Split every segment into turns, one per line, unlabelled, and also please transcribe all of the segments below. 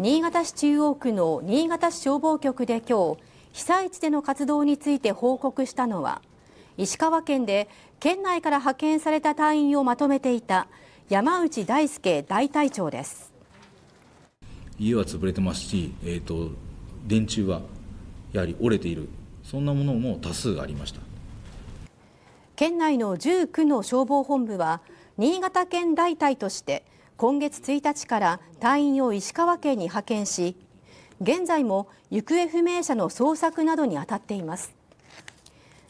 新潟市中央区の新潟市消防局で今日被災地での活動について報告したのは石川県で県内から派遣された隊員をまとめていた山内大輔大隊長です
家は潰れてますし、えーと、電柱はやはり折れているそんなものも多数ありました
県内の19の消防本部は新潟県大隊として今月1日から隊員を石川県に派遣し現在も行方不明者の捜索などに当たっています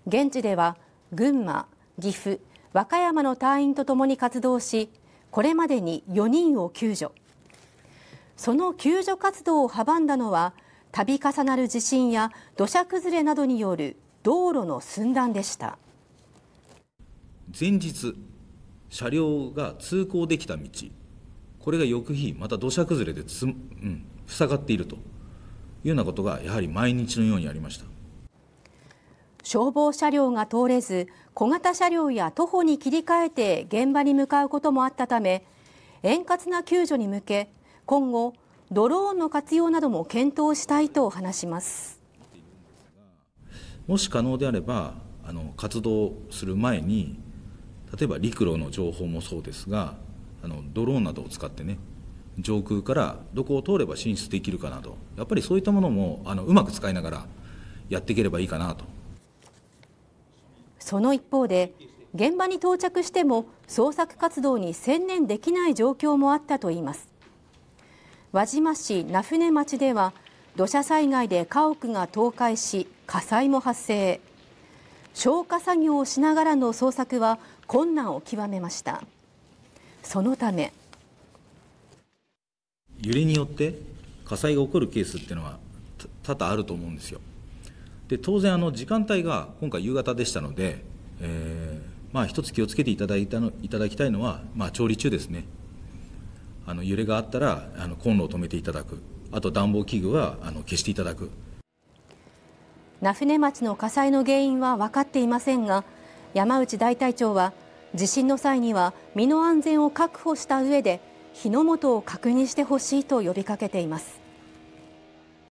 現地では群馬、岐阜、和歌山の隊員とともに活動しこれまでに4人を救助その救助活動を阻んだのは度重なる地震や土砂崩れなどによる道路の寸断でした
前日車両が通行できた道これが翌日また土砂崩れでつ、うん、塞がっているというようなことがやはり毎日のようにありま
した消防車両が通れず小型車両や徒歩に切り替えて現場に向かうこともあったため円滑な救助に向け今後ドローンの活用なども検討したいと話します
もし可能であればあの活動する前に例えば陸路の情報もそうですがあのドローンなどを使ってね上空からどこを通れば進出できるかなどやっぱりそういったものもあのうまく使いながらやっていければいいかなと
その一方で現場に到着しても捜索活動に専念できない状況もあったといいます輪島市名船町では土砂災害で家屋が倒壊し火災も発生消火作業をしながらの捜索は困難を極めました。そのため
揺れによって火災が起こるケースっていうのは多々あると思うんですよ。で当然あの時間帯が今回夕方でしたので、えー、まあ、一つ気をつけていただいたのいただきたいのは、まあ、調理中ですねあの揺れがあったらあのコンロを止めていただくあと暖房器具はあの消していただく
名舟町の火災の原因は分かっていませんが山内大隊長は地震の際には身の安全を確保した上で火の元を確認してほしいと呼びかけています。